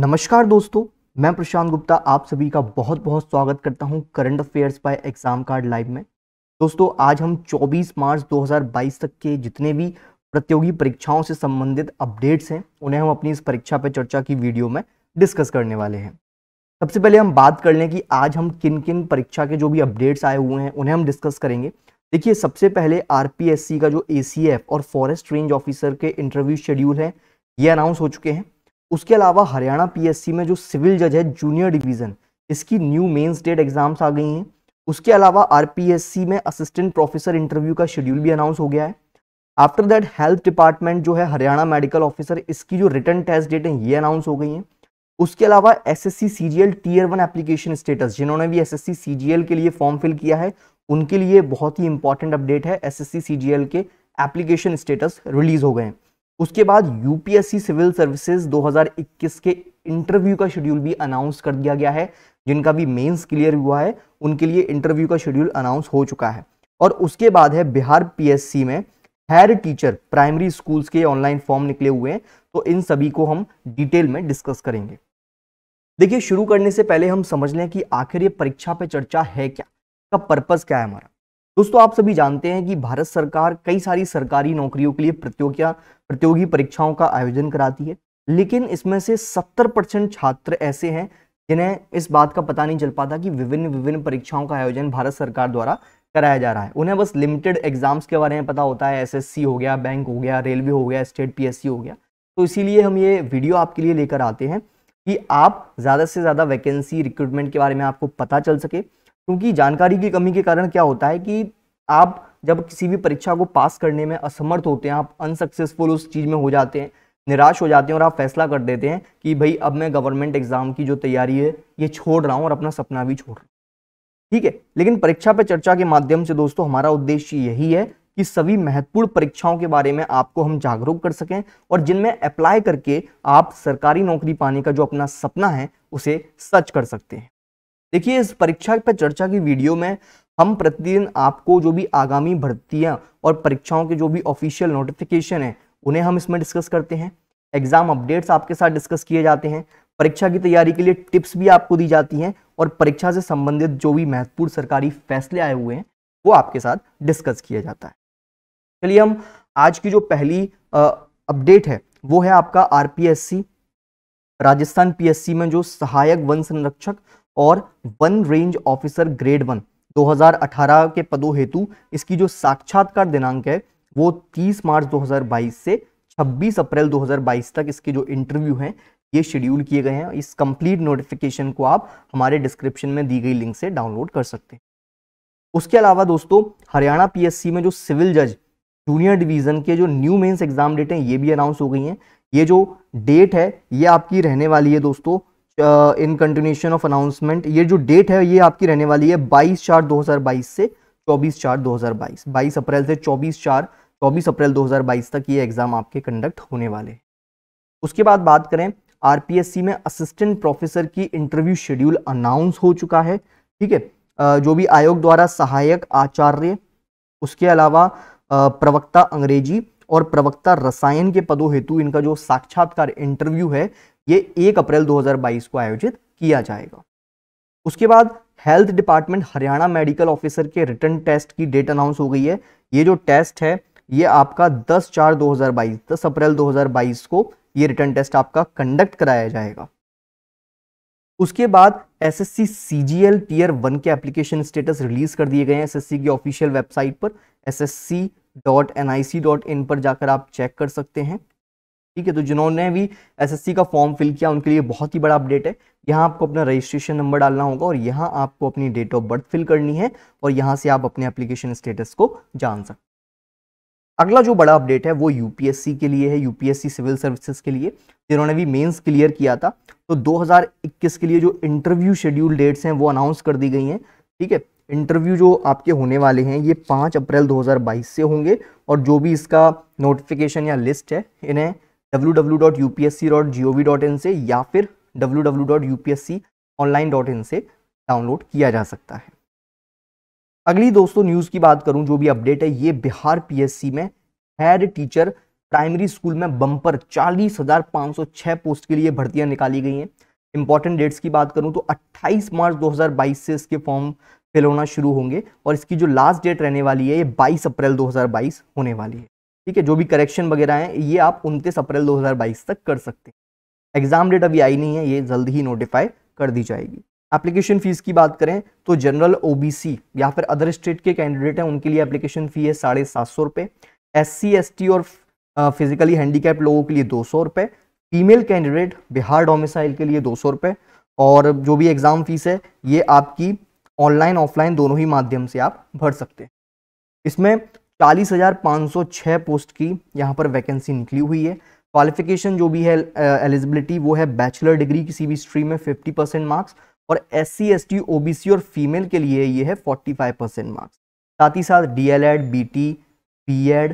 नमस्कार दोस्तों मैं प्रशांत गुप्ता आप सभी का बहुत बहुत स्वागत करता हूं current affairs by exam card live में दोस्तों आज हम 24 मार्च 2022 तक के जितने भी प्रतियोगी परीक्षाओं से संबंधित अपडेट्स हैं उन्हें हम अपनी इस परीक्षा पर चर्चा की वीडियो में डिस्कस करने वाले हैं सबसे पहले हम बात कर लें कि आज हम किन किन परीक्षा के जो भी अपडेट्स आए हुए हैं उन्हें हम डिस्कस करेंगे देखिए सबसे पहले आर का जो ए और फॉरेस्ट रेंज ऑफिसर के इंटरव्यू शेड्यूल है ये अनाउंस हो चुके हैं उसके अलावा हरियाणा पीएससी में जो सिविल जज है जूनियर डिवीज़न इसकी न्यू मेन स्टेट एग्ज़ाम्स आ गई हैं उसके अलावा आरपीएससी में असिस्टेंट प्रोफेसर इंटरव्यू का शेड्यूल भी अनाउंस हो गया है आफ्टर दैट हेल्थ डिपार्टमेंट जो है हरियाणा मेडिकल ऑफिसर इसकी जो रिटर्न टेस्ट डेट है ये अनाउंस हो गई है उसके अलावा S S C C G L tier one application status जिन्होंने भी S S C C G L के लिए फॉर्म फिल किया है उनके लिए बहुत ही इंपॉर्टेंट अपडेट है S S C C G L के एप्लीकेशन स्टेटस रिलीज हो गए हैं उसके बाद यूपीएससी सिविल सर्विसेज 2021 के इंटरव्यू का शेड्यूल भी अनाउंस कर दिया गया है जिनका भी मेंस क्लियर हुआ है उनके लिए इंटरव्यू का शेड्यूल अनाउंस हो चुका है और उसके बाद है बिहार पीएससी में हेयर टीचर प्राइमरी स्कूल्स के ऑनलाइन फॉर्म निकले हुए हैं तो इन सभी को हम डिटेल में डिस्कस करेंगे देखिए शुरू करने से पहले हम समझ लें कि आखिर ये परीक्षा पे चर्चा है क्या का पर्पज क्या है हमारा दोस्तों आप सभी जानते हैं कि भारत सरकार कई सारी सरकारी नौकरियों के लिए प्रतियोगिया प्रतियोगी परीक्षाओं का आयोजन कराती है लेकिन इसमें से 70 परसेंट छात्र ऐसे हैं जिन्हें इस बात का पता नहीं चल पाता कि विभिन्न विभिन्न परीक्षाओं का आयोजन भारत सरकार द्वारा कराया जा रहा है उन्हें बस लिमिटेड एग्जाम्स के बारे में पता होता है एसएससी हो गया बैंक हो गया रेलवे हो गया स्टेट पीएससी हो गया तो इसीलिए हम ये वीडियो आपके लिए लेकर आते हैं कि आप ज़्यादा से ज़्यादा वैकेंसी रिक्रूटमेंट के बारे में आपको पता चल सके क्योंकि जानकारी की कमी के कारण क्या होता है कि आप जब किसी भी परीक्षा को पास करने में असमर्थ होते हैं आप अनसक्सेसफुल उस चीज़ में हो जाते हैं निराश हो जाते हैं और आप फैसला कर देते हैं कि भाई अब मैं गवर्नमेंट एग्ज़ाम की जो तैयारी है ये छोड़ रहा हूँ और अपना सपना भी छोड़ रहा हूँ ठीक है लेकिन परीक्षा पे चर्चा के माध्यम से दोस्तों हमारा उद्देश्य यही है कि सभी महत्वपूर्ण परीक्षाओं के बारे में आपको हम जागरूक कर सकें और जिनमें अप्लाई करके आप सरकारी नौकरी पाने का जो अपना सपना है उसे सच कर सकते हैं देखिए इस परीक्षा पर चर्चा की वीडियो में हम प्रतिदिन आपको जो भी आगामी भर्तियाँ और परीक्षाओं के जो भी ऑफिशियल नोटिफिकेशन है उन्हें हम इसमें डिस्कस करते हैं एग्जाम अपडेट्स आपके साथ डिस्कस किए जाते हैं परीक्षा की तैयारी के लिए टिप्स भी आपको दी जाती हैं और परीक्षा से संबंधित जो भी महत्वपूर्ण सरकारी फैसले आए हुए हैं वो आपके साथ डिस्कस किया जाता है चलिए हम आज की जो पहली अपडेट है वो है आपका आरपीएससी राजस्थान पीएससी में जो सहायक वन संरक्षक और वन रेंज ऑफिसर ग्रेड वन 2018 के पदों हेतु इसकी जो साक्षात्कार दिनांक है वो 30 मार्च 2022 से 26 अप्रैल 2022 तक इसके जो इंटरव्यू हैं ये शेड्यूल किए गए हैं इस कंप्लीट नोटिफिकेशन को आप हमारे डिस्क्रिप्शन में दी गई लिंक से डाउनलोड कर सकते हैं उसके अलावा दोस्तों हरियाणा पीएससी में जो सिविल जज जूनियर डिवीजन के जो न्यू मेन्स एग्जाम डेट हैं ये भी अनाउंस हो गई हैं ये जो डेट है ये आपकी रहने वाली है दोस्तों इन कंटिन्यूशन ऑफ अनाउंसमेंट ये जो डेट है ये आपकी रहने वाली है बाईस चार दो से चौबीस चार 2022 22 अप्रैल से चौबीस चार चौबीस अप्रैल 2022 तक ये एग्ज़ाम आपके कंडक्ट होने वाले हैं उसके बाद बात करें आरपीएससी में असिस्टेंट प्रोफेसर की इंटरव्यू शेड्यूल अनाउंस हो चुका है ठीक है जो भी आयोग द्वारा सहायक आचार्य उसके अलावा प्रवक्ता अंग्रेजी और प्रवक्ता रसायन के पदों हेतु इनका जो साक्षात्कार इंटरव्यू है ये एक अप्रैल 2022 को आयोजित किया जाएगा उसके बाद health department Haryana medical officer के रिटर्न टेस्ट की डेट अनाउंस हो गई है ये जो टेस्ट है ये आपका 10 चार 2022 10 अप्रैल 2022 को ये रिटर्न टेस्ट आपका कंडक्ट कराया जाएगा उसके बाद S S C C G L tier one के एप्लीकेशन स्टेटस रिलीज कर दिए गए हैं एस एस सी की ऑफिशियल वेबसाइट पर S S C dot N I C dot in पर जाकर आप चेक कर सकते हैं ठीक है तो जिन्होंने भी एसएससी का फॉर्म फिल किया उनके लिए बहुत ही बड़ा अपडेट है यहाँ आपको अपना रजिस्ट्रेशन नंबर डालना होगा और यहाँ आपको अपनी डेट ऑफ बर्थ फिल करनी है और यहाँ से आप अपने एप्लीकेशन स्टेटस को जान सकते हैं अगला जो बड़ा अपडेट है वो यूपीएससी के लिए है यूपीएससी सिविल सर्विसेज के लिए जिन्होंने भी मेंस क्लियर किया था तो 2021 के लिए जो इंटरव्यू शेड्यूल डेट्स हैं वो अनाउंस कर दी गई हैं ठीक है इंटरव्यू जो आपके होने वाले हैं ये 5 अप्रैल 2022 से होंगे और जो भी इसका नोटिफिकेशन या लिस्ट है इन्हें डब्ल्यू से या फिर डब्ल्यू से डाउनलोड किया जा सकता है अगली दोस्तों न्यूज़ की बात करूं जो भी अपडेट है ये बिहार पीएससी में हेड टीचर प्राइमरी स्कूल में बम्पर चालीस हजार पाँच सौ छः पोस्ट के लिए भर्तियां निकाली गई हैं इंपॉर्टेंट डेट्स की बात करूं तो 28 मार्च 2022 से इसके फॉर्म फिल होना शुरू होंगे और इसकी जो लास्ट डेट रहने वाली है ये 22 अप्रैल 2022 होने वाली है ठीक है जो भी करेक्शन वगैरह है ये आप उनतीस अप्रैल 2022 तक कर सकते हैं एग्जाम डेट अभी आई नहीं है ये जल्द ही नोटिफाई कर दी जाएगी एप्लीकेशन फीस की बात करें तो जनरल ओबीसी या फिर अदर स्टेट के कैंडिडेट हैं उनके लिए एप्लीकेशन फी है साढ़े सात सौ रुपये एस सी एस टी और फिजिकली हैंडीकैप लोगों के लिए दो सौ रुपये फीमेल कैंडिडेट बिहार डोमिसाइल के लिए दो सौ रुपये और जो भी एग्ज़ाम फीस है ये आपकी ऑनलाइन ऑफलाइन दोनों ही माध्यम से आप भर सकते हैं इसमें चालीस हज़ार पाँच सौ छः पोस्ट की यहाँ पर वैकेंसी निकली हुई है क्वालिफिकेशन जो भी है एलिजिबिलिटी वो है बैचलर डिग्री किसी भी स्ट्रीम में फिफ्टी परसेंट मार्क्स और S C S T OBC और फीमेल के लिए ये है फोर्टी फाइव परसेंट मार्क्स साथ ही साथ D L Ed B T B Ed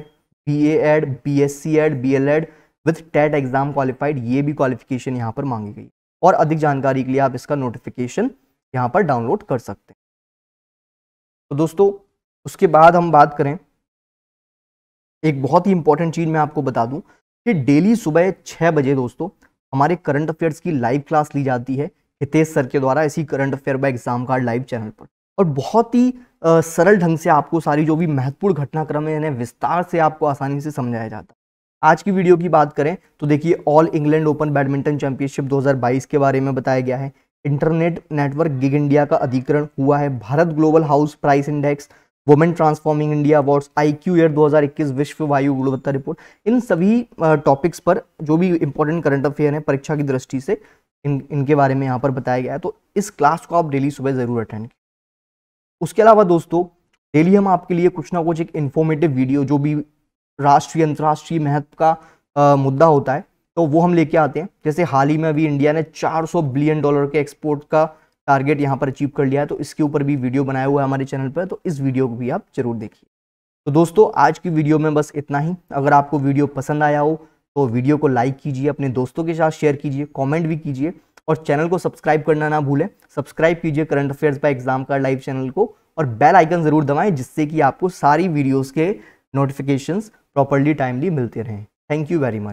B Ed B S C Ed B L Ed with TET exam qualified ये भी क्वालिफिकेशन यहाँ पर मांगी गई और अधिक जानकारी के लिए आप इसका नोटिफिकेशन यहाँ पर डाउनलोड कर सकते हैं तो दोस्तों उसके बाद हम बात करें एक बहुत ही इंपॉर्टेंट चीज़ मैं आपको बता दूं कि डेली सुबह छह बजे दोस्तों हमारे करंट अफेयर्स की लाइव क्लास ली जाती है हितेश सर के द्वारा इसी current affair by exam card live channel पर और बहुत ही सरल ढंग से आपको सारी जो भी महत्वपूर्ण घटनाक्रम है इन्हें विस्तार से आपको आसानी से समझाया जाता आज की वीडियो की बात करें तो देखिए all England open badminton championship 2022 के बारे में बताया गया है इंटरनेट नेटवर्क गिग इंडिया का अधिकरण हुआ है Bharat global house price index women transforming India awards I Q air विश्व वायु गुणवत्ता रिपोर्ट इन सभी टॉपिक्स पर जो भी इंपॉर्टेंट करंट अफेयर है परीक्षा की दृष्टि से इन इनके बारे में यहाँ पर बताया गया है तो इस क्लास को आप डेली सुबह ज़रूर अटेंड उसके अलावा दोस्तों डेली हम आपके लिए कुछ ना कुछ एक इन्फॉर्मेटिव वीडियो जो भी राष्ट्रीय अंतर्राष्ट्रीय महत्व का आ, मुद्दा होता है तो वो हम लेके आते हैं जैसे हाल ही में अभी इंडिया ने 400 बिलियन डॉलर के एक्सपोर्ट का टारगेट यहाँ पर अचीव कर लिया है तो इसके ऊपर भी वीडियो बनाया हुआ है हमारे चैनल पर तो इस वीडियो को भी आप जरूर देखिए तो दोस्तों आज की वीडियो में बस इतना ही अगर आपको वीडियो पसंद आया हो तो वीडियो को लाइक कीजिए अपने दोस्तों के साथ शेयर कीजिए कॉमेंट भी कीजिए और चैनल को सब्सक्राइब करना ना भूलें सब्सक्राइब कीजिए करंट अफेयर्स बाय एग्जाम का लाइव चैनल को और बेल आइकन ज़रूर दबाएं जिससे कि आपको सारी वीडियोज़ के नोटिफिकेशंस प्रॉपरली टाइमली मिलते रहें थैंक यू वेरी मच